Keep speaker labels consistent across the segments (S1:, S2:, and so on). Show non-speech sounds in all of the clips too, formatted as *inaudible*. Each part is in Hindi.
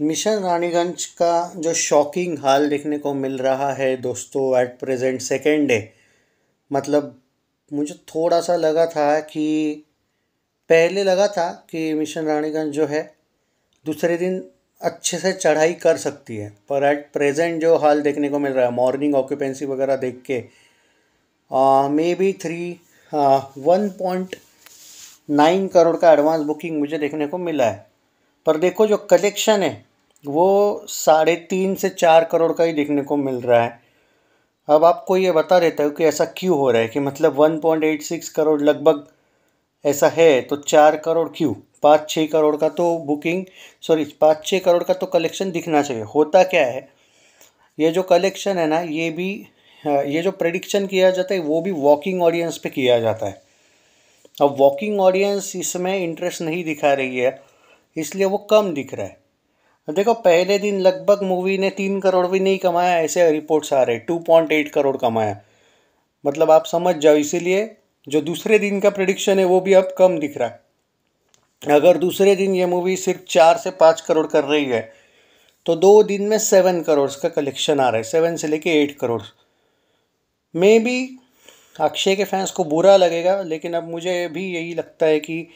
S1: मिशन रानीगंज का जो शॉकिंग हाल देखने को मिल रहा है दोस्तों एट प्रेजेंट सेकेंड डे मतलब मुझे थोड़ा सा लगा था कि पहले लगा था कि मिशन रानीगंज जो है दूसरे दिन अच्छे से चढ़ाई कर सकती है पर एट प्रेजेंट जो हाल देखने को मिल रहा है मॉर्निंग ऑक्यूपेंसी वगैरह देख के maybe three one point nine crore का एडवांस बुकिंग मुझे देखने को मिला है पर देखो जो कलेक्शन है वो साढ़े तीन से चार करोड़ का ही देखने को मिल रहा है अब आपको ये बता देता हूँ कि ऐसा क्यों हो रहा है कि मतलब 1.86 करोड़ लगभग ऐसा है तो चार करोड़ क्यों पाँच छः करोड़ का तो बुकिंग सॉरी पाँच छः करोड़ का तो कलेक्शन दिखना चाहिए होता क्या है ये जो कलेक्शन है ना ये भी ये जो प्रडिक्शन किया जाता है वो भी वॉकिंग ऑडियंस पे किया जाता है अब वॉकिंग ऑडियंस इसमें इंटरेस्ट नहीं दिखा रही है इसलिए वो कम दिख रहा है देखो पहले दिन लगभग मूवी ने तीन करोड़ भी नहीं कमाया ऐसे रिपोर्ट्स आ रहे टू पॉइंट एट करोड़ कमाया मतलब आप समझ जाओ इसीलिए जो दूसरे दिन का प्रडिक्शन है वो भी अब कम दिख रहा है अगर दूसरे दिन ये मूवी सिर्फ चार से पाँच करोड़ कर रही है तो दो दिन में सेवन करोड़ का कलेक्शन आ रहा है सेवन से लेके एट करोड़ मे भी अक्षय के फैंस को बुरा लगेगा लेकिन अब मुझे भी यही लगता है कि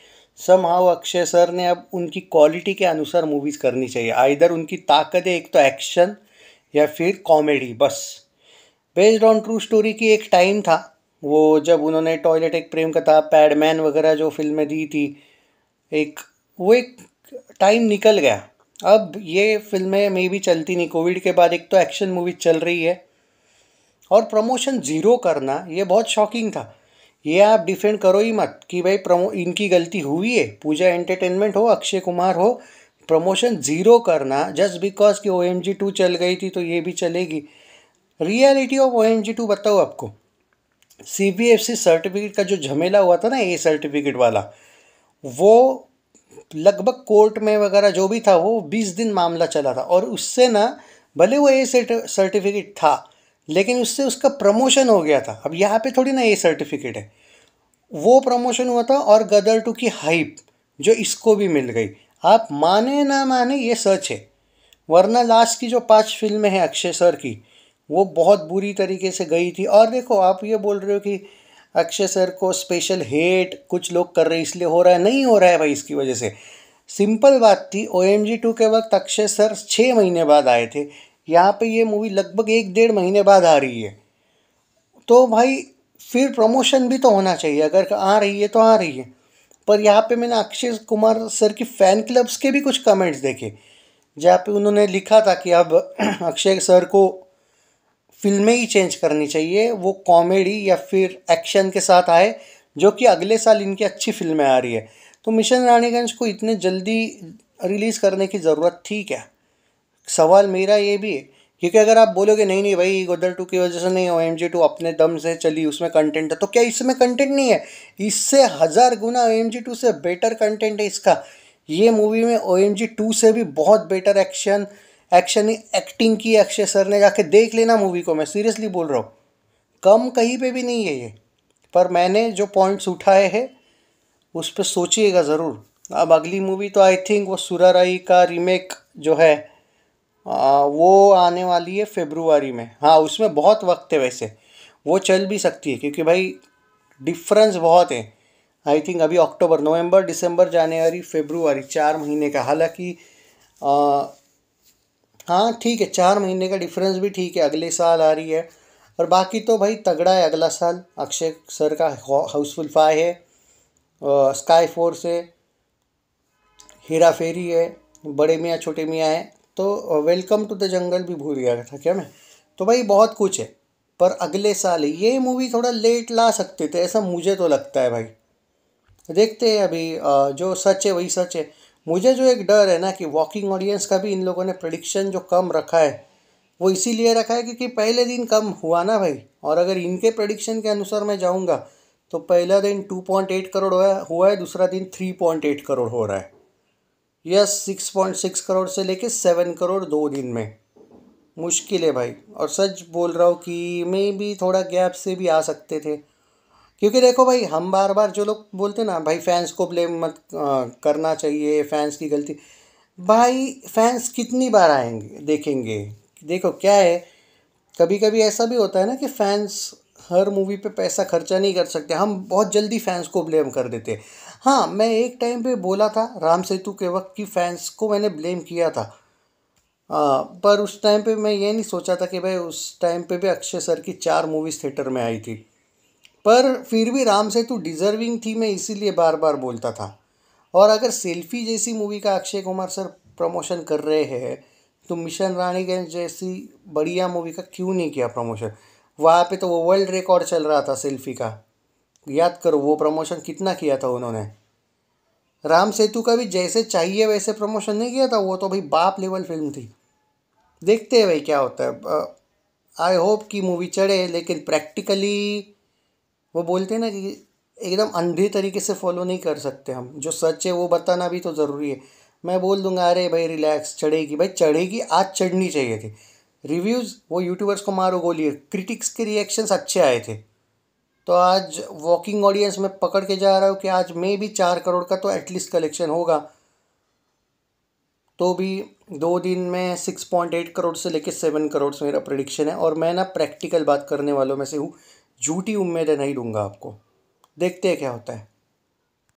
S1: सम हाउ अक्षय सर ने अब उनकी क्वालिटी के अनुसार मूवीज़ करनी चाहिए आइधर उनकी ताकत है एक तो एक्शन या फिर कॉमेडी बस बेस्ड ऑन ट्रू स्टोरी की एक टाइम था वो जब उन्होंने टॉयलेट एक प्रेम कथा पैडमैन वगैरह जो फिल्में दी थी एक वो एक टाइम निकल गया अब ये फिल्में मे भी चलती नहीं कोविड के बाद एक तो एक्शन मूवी चल रही है और प्रमोशन ज़ीरो करना ये बहुत शॉकिंग था ये आप डिफेंड करो ही मत कि भाई प्रमो इनकी गलती हुई है पूजा एंटरटेनमेंट हो अक्षय कुमार हो प्रमोशन ज़ीरो करना जस्ट बिकॉज कि ओ एम जी टू चल गई थी तो ये भी चलेगी reality of O M G two बताओ आपको C B F C certificate का जो झमेला हुआ था ना ए सर्टिफिकेट वाला वो लगभग कोर्ट में वगैरह जो भी था वो बीस दिन मामला चला था और उससे ना भले वो ए सर्टिफिकेट था लेकिन उससे उसका प्रमोशन हो गया था अब यहाँ पे थोड़ी ना ये सर्टिफिकेट है वो प्रमोशन हुआ था और गदर टू की हाइप जो इसको भी मिल गई आप माने ना माने ये सच है वरना लास्ट की जो पांच फिल्में हैं अक्षय सर की वो बहुत बुरी तरीके से गई थी और देखो आप ये बोल रहे हो कि अक्षय सर को स्पेशल हेट कुछ लोग कर रहे हैं इसलिए हो रहा है नहीं हो रहा है भाई इसकी वजह से सिंपल बात थी ओ एम जी टू के वक्त अक्षय सर छः महीने बाद आए थे यहाँ पे ये मूवी लगभग एक डेढ़ महीने बाद आ रही है तो भाई फिर प्रमोशन भी तो होना चाहिए अगर आ रही है तो आ रही है पर यहाँ पे मैंने अक्षय कुमार सर की फ़ैन क्लब्स के भी कुछ कमेंट्स देखे जहाँ पे उन्होंने लिखा था कि अब *clears throat* अक्षय सर को फिल्में ही चेंज करनी चाहिए वो कॉमेडी या फिर एक्शन के साथ आए जो कि अगले साल इनकी अच्छी फिल्में आ रही है तो मिशन रानीगंज को इतने जल्दी रिलीज़ करने की ज़रूरत थी क्या सवाल मेरा ये भी है क्योंकि अगर आप बोलोगे नहीं नहीं भाई गोदर टू की वजह से नहीं ओ एम जी टू अपने दम से चली उसमें कंटेंट है तो क्या इसमें कंटेंट नहीं है इससे हज़ार गुना ओ एम जी टू से बेटर कंटेंट है इसका ये मूवी में ओ एम जी टू से भी बहुत बेटर एक्शन एक्शन एक्टिंग की अक्षय सर ने जाके देख लेना मूवी को मैं सीरियसली बोल रहा हूँ कम कहीं पे भी नहीं है ये पर मैंने जो पॉइंट्स उठाए हैं उस पर सोचिएगा ज़रूर अब अगली मूवी तो आई थिंक वो सुरा राई का रीमेक जो है आ, हाँ, वो आने वाली है फेब्रुआरी में हाँ उसमें बहुत वक्त है वैसे वो चल भी सकती है क्योंकि भाई डिफरेंस बहुत है आई थिंक अभी अक्टूबर नवंबर दिसंबर जानेवरी फेब्रुआरी चार महीने का हालांकि हाँ ठीक है चार महीने का डिफरेंस भी ठीक है अगले साल आ रही है और बाकी तो भाई तगड़ा है अगला साल अक्षय सर का हाउसफुल फाइव है स्काई फोर्स है हेरा फेरी है बड़े मियाँ छोटे मियाँ है तो वेलकम टू द जंगल भी भूल गया था क्या मैं तो भाई बहुत कुछ है पर अगले साल ये मूवी थोड़ा लेट ला सकते थे ऐसा मुझे तो लगता है भाई देखते हैं अभी जो सच है वही सच है मुझे जो एक डर है ना कि वॉकिंग ऑडियंस का भी इन लोगों ने प्रडिक्शन जो कम रखा है वो इसीलिए रखा है क्योंकि पहले दिन कम हुआ ना भाई और अगर इनके प्रडिक्शन के अनुसार मैं जाऊँगा तो पहला दिन टू पॉइंट एट करोड़ हुआ है दूसरा दिन थ्री पॉइंट एट करोड़ हो रहा है yes six point six crore से लेके सेवन करोड़ दो दिन में मुश्किल है भाई और सच बोल रहा हूँ कि मे भी थोड़ा गैप से भी आ सकते थे क्योंकि देखो भाई हम बार बार जो लोग बोलते ना भाई फैंस को ब्लेम मत करना चाहिए फैंस की गलती भाई फैंस कितनी बार आएंगे देखेंगे देखो क्या है कभी कभी ऐसा भी होता है ना कि फैंस हर मूवी पे पैसा खर्चा नहीं कर सकते हम बहुत जल्दी फैंस को ब्लेम कर देते हाँ मैं एक टाइम पे बोला था राम सेतु के वक्त की फैंस को मैंने ब्लेम किया था आ, पर उस टाइम पे मैं ये नहीं सोचा था कि भाई उस टाइम पे भी अक्षय सर की चार मूवीज़ थिएटर में आई थी पर फिर भी राम सेतु डिज़र्विंग थी मैं इसीलिए बार बार बोलता था और अगर सेल्फी जैसी मूवी का अक्षय कुमार सर प्रमोशन कर रहे हैं तो मिशन रानीगंज जैसी बढ़िया मूवी का क्यों नहीं किया प्रमोशन वहाँ पे तो वो वर्ल्ड रिकॉर्ड चल रहा था सेल्फी का याद करो वो प्रमोशन कितना किया था उन्होंने राम सेतु का भी जैसे चाहिए वैसे प्रमोशन नहीं किया था वो तो भाई बाप लेवल फिल्म थी देखते हैं भाई क्या होता है आई होप कि मूवी चढ़े लेकिन प्रैक्टिकली वो बोलते हैं ना कि एकदम अंधे तरीके से फॉलो नहीं कर सकते हम जो सच है वो बताना भी तो ज़रूरी है मैं बोल दूंगा अरे भाई रिलैक्स चढ़ेगी भाई चढ़ेगी आज चढ़नी चाहिए थी रिव्यूज़ वो यूट्यूबर्स को मारो गोली क्रिटिक्स के रिएक्शंस अच्छे आए थे तो आज वॉकिंग ऑडियंस में पकड़ के जा रहा हूँ कि आज मे भी चार करोड़ का तो एटलीस्ट कलेक्शन होगा तो भी दो दिन में सिक्स पॉइंट एट करोड़ से लेकर सेवन करोड़ से मेरा प्रडिक्शन है और मैं ना प्रैक्टिकल बात करने वालों में से हूँ झूठी उम्मीदें नहीं दूंगा आपको देखते हैं क्या होता है